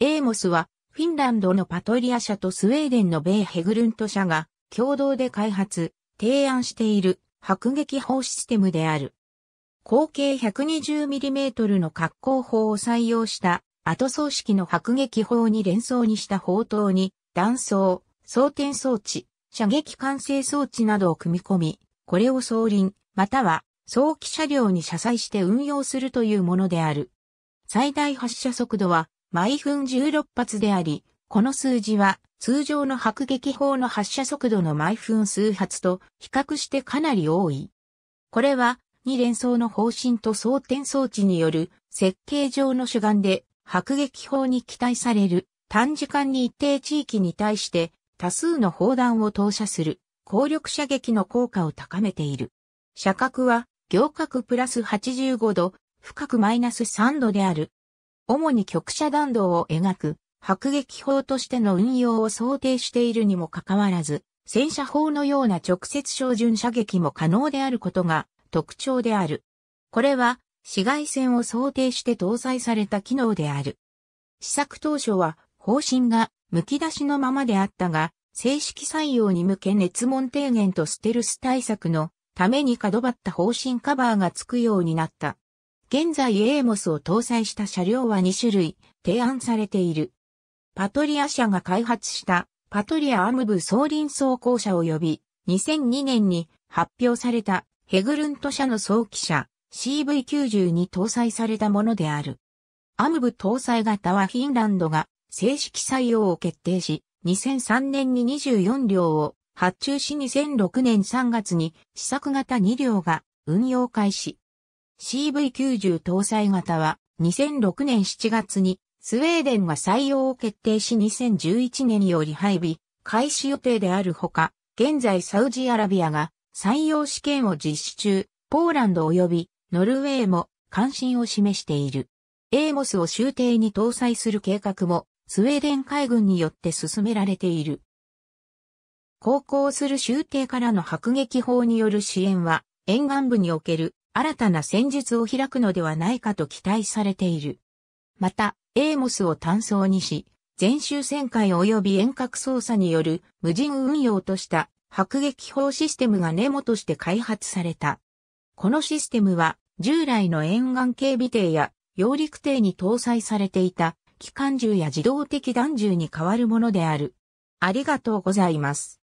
エーモスは、フィンランドのパトリア社とスウェーデンの米ヘグルント社が共同で開発、提案している迫撃砲システムである。口径 120mm の滑好砲を採用した後葬式の迫撃砲に連装にした砲塔に弾倉、装填装置、射撃管制装置などを組み込み、これを装輪、または早期車両に車載して運用するというものである。最大発射速度は毎分16発であり、この数字は通常の迫撃砲の発射速度の毎分数発と比較してかなり多い。これは2連装の方針と装填装置による設計上の主眼で迫撃砲に期待される短時間に一定地域に対して多数の砲弾を投射する攻力射撃の効果を高めている。射角は行角プラス85度、深くマイナス3度である。主に局射弾道を描く迫撃砲としての運用を想定しているにもかかわらず、戦車砲のような直接照準射撃も可能であることが特徴である。これは紫外線を想定して搭載された機能である。試作当初は方針が剥き出しのままであったが、正式採用に向け熱門低減とステルス対策のために角張った方針カバーがつくようになった。現在エーモスを搭載した車両は2種類提案されている。パトリア社が開発したパトリアアムブ送輪走行車及び2002年に発表されたヘグルント社の早期車 CV90 に搭載されたものである。アムブ搭載型はフィンランドが正式採用を決定し、2003年に24両を発注し2006年3月に試作型2両が運用開始。CV90 搭載型は2006年7月にスウェーデンが採用を決定し2011年より配備、開始予定であるほか、現在サウジアラビアが採用試験を実施中、ポーランド及びノルウェーも関心を示している。エーモスを終艇に搭載する計画もスウェーデン海軍によって進められている。航行する終艇からの迫撃砲による支援は沿岸部における新たな戦術を開くのではないかと期待されている。また、エーモスを単層にし、全周旋回及び遠隔操作による無人運用とした迫撃砲システムがネモとして開発された。このシステムは従来の沿岸警備艇や揚陸艇に搭載されていた機関銃や自動的弾銃に代わるものである。ありがとうございます。